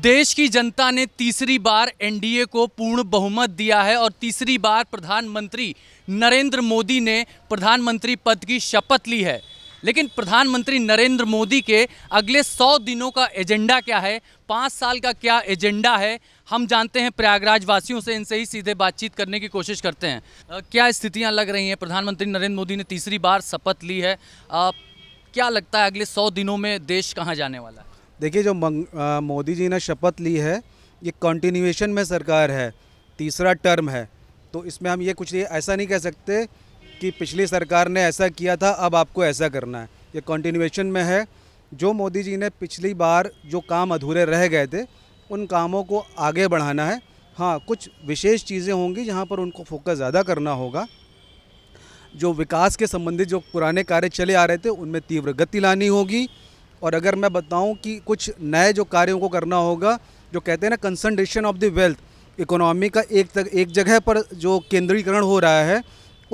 देश की जनता ने तीसरी बार एनडीए को पूर्ण बहुमत दिया है और तीसरी बार प्रधानमंत्री नरेंद्र मोदी ने प्रधानमंत्री पद की शपथ ली है लेकिन प्रधानमंत्री नरेंद्र मोदी के अगले सौ दिनों का एजेंडा क्या है पाँच साल का क्या एजेंडा है हम जानते हैं प्रयागराज वासियों से इनसे ही सीधे बातचीत करने की कोशिश करते हैं क्या स्थितियाँ लग रही हैं प्रधानमंत्री नरेंद्र मोदी ने तीसरी बार शपथ ली है क्या लगता है अगले सौ दिनों में देश कहाँ जाने वाला है देखिए जो मोदी जी ने शपथ ली है ये कंटिन्यूएशन में सरकार है तीसरा टर्म है तो इसमें हम ये कुछ ये ऐसा नहीं कह सकते कि पिछली सरकार ने ऐसा किया था अब आपको ऐसा करना है ये कंटिन्यूएशन में है जो मोदी जी ने पिछली बार जो काम अधूरे रह गए थे उन कामों को आगे बढ़ाना है हाँ कुछ विशेष चीज़ें होंगी जहाँ पर उनको फोकस ज़्यादा करना होगा जो विकास के संबंधित जो पुराने कार्य चले आ रहे थे उनमें तीव्र गति लानी होगी और अगर मैं बताऊं कि कुछ नए जो कार्यों को करना होगा जो कहते हैं ना concentration of the wealth economy का एक तक एक जगह पर जो केंद्रीकरण हो रहा है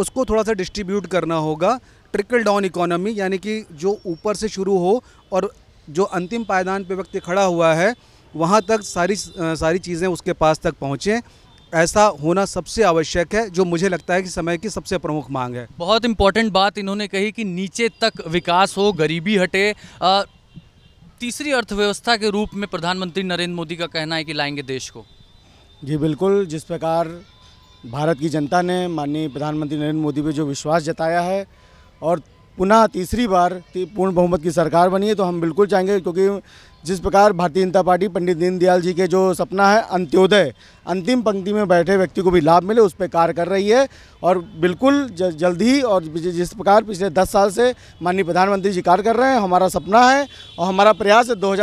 उसको थोड़ा सा डिस्ट्रीब्यूट करना होगा ट्रिकल डाउन इकोनॉमी यानी कि जो ऊपर से शुरू हो और जो अंतिम पायदान पे व्यक्ति खड़ा हुआ है वहाँ तक सारी सारी चीज़ें उसके पास तक पहुँचें ऐसा होना सबसे आवश्यक है जो मुझे लगता है कि समय की सबसे प्रमुख मांग है बहुत इंपॉर्टेंट बात इन्होंने कही कि नीचे तक विकास हो गरीबी हटे आ, तीसरी अर्थव्यवस्था के रूप में प्रधानमंत्री नरेंद्र मोदी का कहना है कि लाएंगे देश को जी बिल्कुल जिस प्रकार भारत की जनता ने माननीय प्रधानमंत्री नरेंद्र मोदी पर जो विश्वास जताया है और पुनः तीसरी बार पूर्ण बहुमत की सरकार बनी है तो हम बिल्कुल चाहेंगे क्योंकि जिस प्रकार भारतीय जनता पार्टी पंडित दीनदयाल जी के जो सपना है अंत्योदय अंतिम पंक्ति में बैठे व्यक्ति को भी लाभ मिले उस पर कार्य कर रही है और बिल्कुल जल्द ही और जिस प्रकार पिछले दस साल से माननीय प्रधानमंत्री जी कार्य कर रहे हैं हमारा सपना है और हमारा प्रयास है दो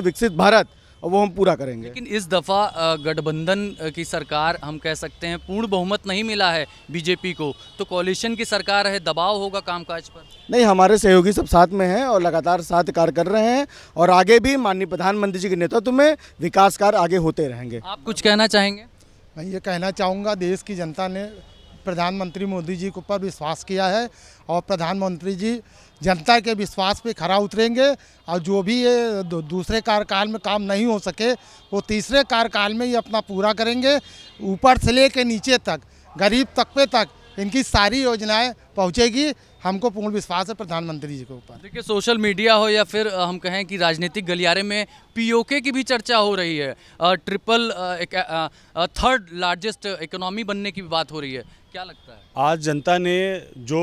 विकसित भारत और वो हम पूरा करेंगे लेकिन इस दफ़ा गठबंधन की सरकार हम कह सकते हैं पूर्ण बहुमत नहीं मिला है बीजेपी को तो कॉलिशन की सरकार है दबाव होगा कामकाज पर नहीं हमारे सहयोगी सब साथ में हैं और लगातार साथ कार्य कर रहे हैं और आगे भी माननीय प्रधानमंत्री जी के नेतृत्व में विकास कार्य आगे होते रहेंगे आप कुछ कहना चाहेंगे मैं ये कहना चाहूँगा देश की जनता ने प्रधानमंत्री मोदी जी के ऊपर विश्वास किया है और प्रधानमंत्री जी जनता के विश्वास पे खरा उतरेंगे और जो भी ये दूसरे कार्यकाल में काम नहीं हो सके वो तीसरे कार्यकाल में ही अपना पूरा करेंगे ऊपर से ले के नीचे तक गरीब तबके तक इनकी सारी योजनाएं पहुंचेगी हमको पूर्ण विश्वास है प्रधानमंत्री जी के ऊपर देखिए सोशल मीडिया हो या फिर हम कहें कि राजनीतिक गलियारे में पीओके की भी चर्चा हो रही है ट्रिपल एक, थर्ड लार्जेस्ट इकोनॉमी बनने की बात हो रही है क्या लगता है आज जनता ने जो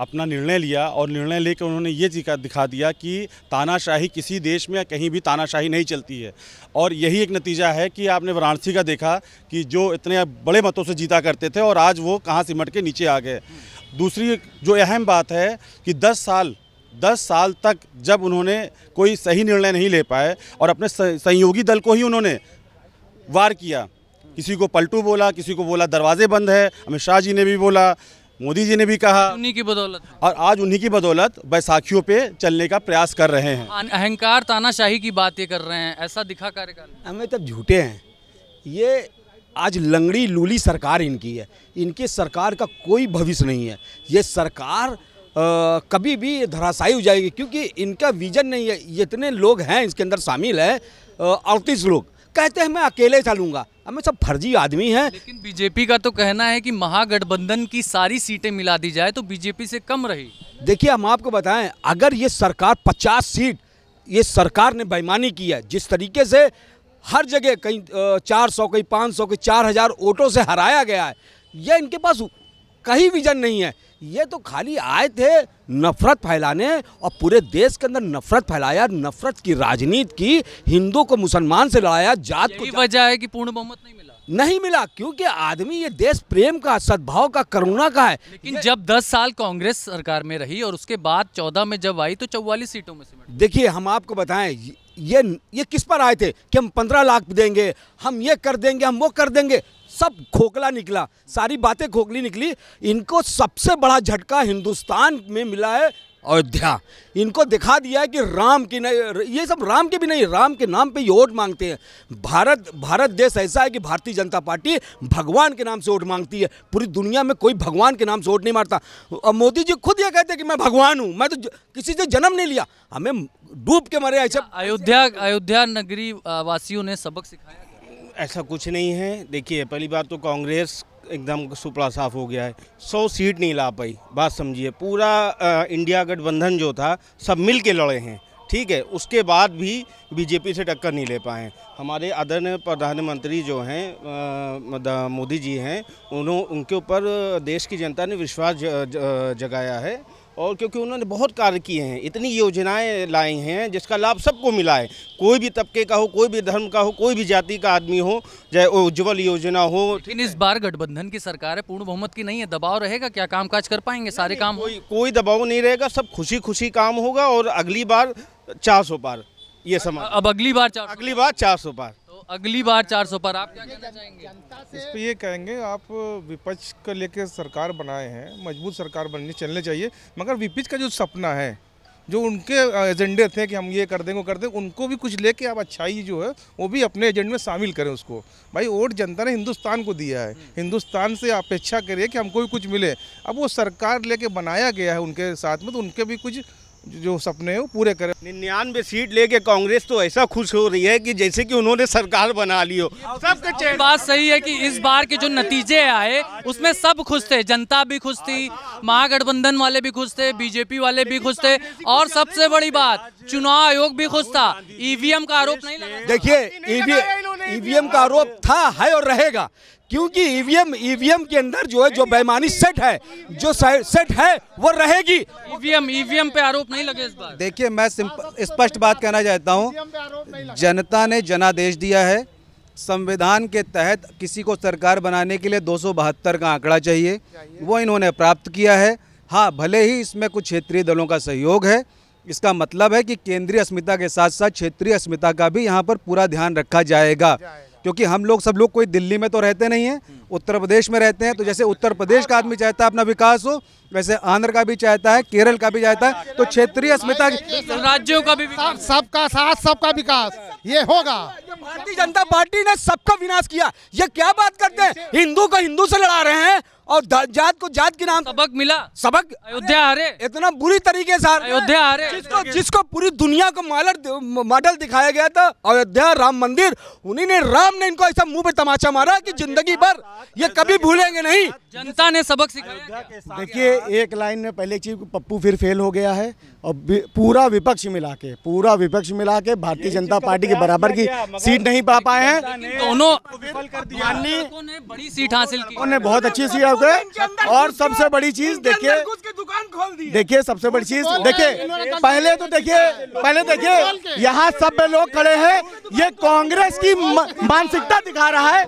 अपना निर्णय लिया और निर्णय लेकर उन्होंने ये दिखा दिया कि तानाशाही किसी देश में कहीं भी तानाशाही नहीं चलती है और यही एक नतीजा है कि आपने वाराणसी का देखा कि जो इतने बड़े मतों से जीता करते थे और आज वो कहाँ सिमट के नीचे आ गए दूसरी जो अहम बात है कि दस साल दस साल तक जब उन्होंने कोई सही निर्णय नहीं ले पाए और अपने सहयोगी दल को ही उन्होंने वार किया किसी को पलटू बोला किसी को बोला दरवाजे बंद है अमित शाह जी ने भी बोला मोदी जी ने भी कहा उन्हीं की बदौलत और आज उन्हीं की बदौलत बैसाखियों पे चलने का प्रयास कर रहे हैं अहंकार तानाशाही की बातें कर रहे हैं ऐसा दिखा कार्यकाल हमें तब झूठे हैं ये आज लंगड़ी लूली सरकार इनकी है इनके सरकार का कोई भविष्य नहीं है ये सरकार आ, कभी भी धराशायी हो जाएगी क्योंकि इनका विजन नहीं है जितने लोग हैं इसके अंदर शामिल है अड़तीस लोग कहते हैं मैं अकेले चलूँगा हमें सब फर्जी आदमी हैं लेकिन बीजेपी का तो कहना है कि महागठबंधन की सारी सीटें मिला दी जाए तो बीजेपी से कम रही देखिए हम आपको बताएं अगर ये सरकार 50 सीट ये सरकार ने बेईमानी की है जिस तरीके से हर जगह कहीं 400 कहीं पाँच सौ कहीं चार हजार वोटों से हराया गया है यह इनके पास कहीं विजन नहीं है ये तो खाली आए थे नफरत फैलाने और पूरे देश के अंदर नफरत फैलाया नफरत की राजनीति की हिंदू को मुसलमान से लड़ाया जात को वजह है कि पूर्ण बहुमत नहीं मिला नहीं मिला क्योंकि आदमी ये देश प्रेम का सद्भाव का करुणा का है लेकिन जब 10 साल कांग्रेस सरकार में रही और उसके बाद 14 में जब आई तो 44 सीटों में देखिए हम आपको बताएं ये ये किस पर आए थे कि हम पंद्रह लाख देंगे हम ये कर देंगे हम वो कर देंगे सब खोखला निकला सारी बातें खोखली निकली इनको सबसे बड़ा झटका हिंदुस्तान में मिला है अयोध्या इनको दिखा दिया है कि राम की नहीं ये सब राम के भी नहीं राम के नाम पे ये वोट मांगते हैं भारत भारत देश ऐसा है कि भारतीय जनता पार्टी भगवान के नाम से वोट मांगती है पूरी दुनिया में कोई भगवान के नाम से वोट नहीं मारता अब मोदी जी खुद ये कहते हैं कि मैं भगवान हूँ मैं तो किसी से जन्म नहीं लिया हमें डूब के मरे ऐसे अयोध्या अयोध्या नगरी वासियों ने सबक सिखाया ऐसा कुछ नहीं है देखिए पहली बात तो कांग्रेस एकदम सुपड़ा साफ हो गया है सौ सीट नहीं ला पाई बात समझिए पूरा आ, इंडिया गठबंधन जो था सब मिल के लड़े हैं ठीक है उसके बाद भी बीजेपी से टक्कर नहीं ले पाए हमारे आदरणीय प्रधानमंत्री जो हैं मोदी जी हैं उन्होंने उनके ऊपर देश की जनता ने विश्वास ज, ज, जगाया है और क्योंकि उन्होंने बहुत कार्य किए हैं इतनी योजनाएं लाई हैं जिसका लाभ सबको मिला है कोई भी तबके का हो कोई भी धर्म का हो कोई भी जाति का आदमी हो चाहे उज्ज्वल योजना हो लेकिन इस बार गठबंधन की सरकार है पूर्ण बहुमत की नहीं है दबाव रहेगा क्या काम काज कर पाएंगे सारे काम कोई कोई दबाव नहीं रहेगा सब खुशी खुशी काम होगा और अगली बार चार सौ पार ये अच्छा, समाज अब अगली बार अगली बार चार सौ पार तो अगली बार 400 पर आप क्या कहना चाहेंगे इस पर ये कहेंगे आप विपक्ष को लेकर सरकार बनाए हैं मजबूत सरकार बननी चलने चाहिए मगर विपक्ष का जो सपना है जो उनके एजेंडे थे कि हम ये कर देंगे वो कर देंगे उनको भी कुछ लेके आप अच्छाई जो है वो भी अपने एजेंडे में शामिल करें उसको भाई वोट जनता ने हिंदुस्तान को दिया है हिंदुस्तान से अपेक्षा करिए कि हमको भी कुछ मिले अब वो सरकार लेके बनाया गया है उनके साथ में तो उनके भी कुछ जो सपने वो पूरे करें निन्यानवे सीट लेके कांग्रेस तो ऐसा खुश हो रही है कि जैसे कि उन्होंने सरकार बना ली हो सबके बात सही है कि इस बार के जो नतीजे आए उसमें सब खुश थे जनता भी खुश थी महागठबंधन वाले भी खुश थे बीजेपी वाले भी खुश थे और सबसे बड़ी बात चुनाव आयोग भी खुश था ईवीएम का आरोप नहीं देखिए ईवीएम का आरोप था है और रहेगा क्योंकि ईवीएम e ईवीएम e के अंदर जो है जो बेमानी सेट है जो सेट है वो रहेगी ईवीएम e ईवीएम पे आरोप नहीं लगे इस बार देखिए मैं स्पष्ट बात कहना चाहता हूँ जनता ने जनादेश दिया है संविधान के तहत किसी को सरकार बनाने के लिए दो का आंकड़ा चाहिए वो इन्होंने प्राप्त किया है हाँ भले ही इसमें कुछ क्षेत्रीय दलों का सहयोग है इसका मतलब है कि केंद्रीय अस्मिता के साथ साथ क्षेत्रीय अस्मिता का भी यहाँ पर पूरा ध्यान रखा जाएगा, जाएगा। क्योंकि हम लोग सब लोग कोई दिल्ली में तो रहते नहीं हैं उत्तर प्रदेश में रहते हैं तो जैसे उत्तर प्रदेश का आदमी चाहता है अपना विकास हो वैसे आंध्र का भी चाहता है केरल का भी चाहता है तो क्षेत्रीय अस्मिता राज्यों का भी सबका साथ सबका विकास ये होगा भारतीय जनता पार्टी ने सबका विनाश किया ये क्या बात करते हैं हिंदू को हिंदू से लड़ा रहे हैं और जात को जात के नाम सबक मिला सबक अयोध्या हारे इतना बुरी तरीके से अयोध्या हारे जिसको जिसको पूरी दुनिया को मॉडल मॉडल दिखाया गया था अयोध्या राम मंदिर उन्हीं ने राम ने इनको ऐसा मुंह पे तमाचा मारा कि जिंदगी भर ये कभी भूलेंगे नहीं जनता ने सबक सिखाया देखिए एक लाइन में पहले चीज पप्पू फिर फेल हो गया है और पूरा विपक्ष मिला के पूरा विपक्ष मिला के भारतीय जनता पार्टी के बराबर की सीट नहीं पा पाए हैं दोनों ने बड़ी सीट हासिल की उन्होंने बहुत अच्छी सीट आपके और सबसे बड़ी चीज देखिए देखिए सबसे बड़ी चीज देखिए पहले तो देखिए पहले देखिए यहाँ सब लोग खड़े हैं ये कांग्रेस की मानसिकता दिखा रहा है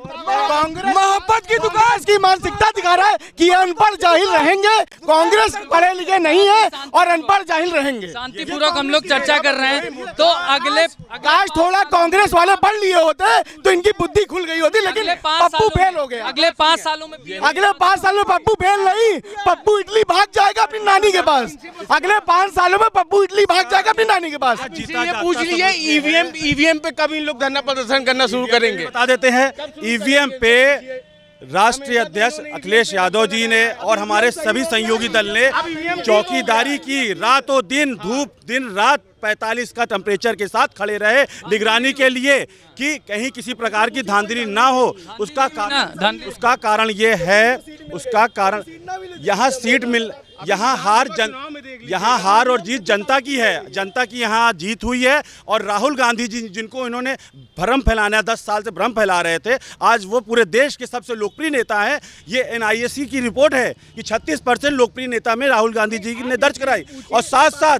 कांग्रेस मोहब्बत की दुकान की मानसिकता दिखा रहा है कि अनपढ़ जाहिल रहेंगे कांग्रेस पढ़े लिखे नहीं है और अनपढ़ जाहिल रहेंगे रहेंगे शांतिपूर्वक हम लोग चर्चा कर रहे हैं तो अगले आज थोड़ा कांग्रेस वाले पढ़ लिए होते तो इनकी बुद्धि खुल गई होती लेकिन पप्पू फेल हो गए अगले पाँच सालों में अगले पाँच सालों में पप्पू फेल नहीं पप्पू इटली भाग जाएगा अपनी नानी के पास अगले पाँच सालों में पप्पू इटली भाग जाएगा अपनी नानी के पास ये पूछ लीजिए ईवीएम ईवीएम पे कब इन लोग धरना प्रदर्शन करना शुरू करेंगे बता देते हैं ईवीएम पे राष्ट्रीय तो अध्यक्ष अखिलेश यादव जी ने और हमारे सभी तो सहयोगी दल ने चौकीदारी की रातों दिन धूप दिन रात 45 का टेम्परेचर के साथ खड़े रहे निगरानी तो के लिए कि कहीं किसी प्रकार की धांधली ना हो उसका कारण उसका कारण ये है उसका कारण यहाँ सीट मिल यहाँ हार जन यहाँ हार और जीत जनता की है जनता की यहाँ जीत हुई है और राहुल गांधी जी जिनको इन्होंने भ्रम फैलाना दस साल से भ्रम फैला रहे थे आज वो पूरे देश के सबसे लोकप्रिय नेता हैं ये एनआईएसी की रिपोर्ट है कि 36 परसेंट लोकप्रिय नेता में राहुल गांधी जी ने दर्ज कराई और साथ साथ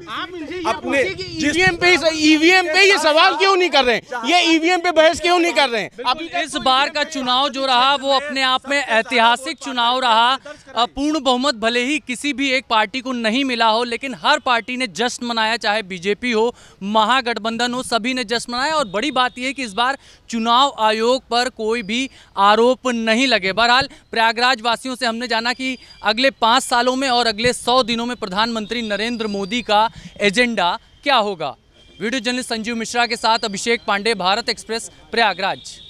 अपने ईवीएम e e पे ये सवाल क्यों नहीं कर रहे हैं ये ईवीएम e पे बहस क्यों नहीं कर रहे हैं अब इस बार का चुनाव जो रहा वो अपने आप में ऐतिहासिक चुनाव रहा पूर्ण बहुमत भले ही किसी भी एक पार्टी को नहीं मिला हो लेकिन लेकिन हर पार्टी ने जश्न मनाया चाहे बीजेपी हो महागठबंधन हो सभी ने जश्न मनाया और बड़ी बात यह कि इस बार चुनाव आयोग पर कोई भी आरोप नहीं लगे बहरहाल प्रयागराज वासियों से हमने जाना कि अगले पाँच सालों में और अगले सौ दिनों में प्रधानमंत्री नरेंद्र मोदी का एजेंडा क्या होगा वीडियो जर्नलिस्ट संजीव मिश्रा के साथ अभिषेक पांडे भारत एक्सप्रेस प्रयागराज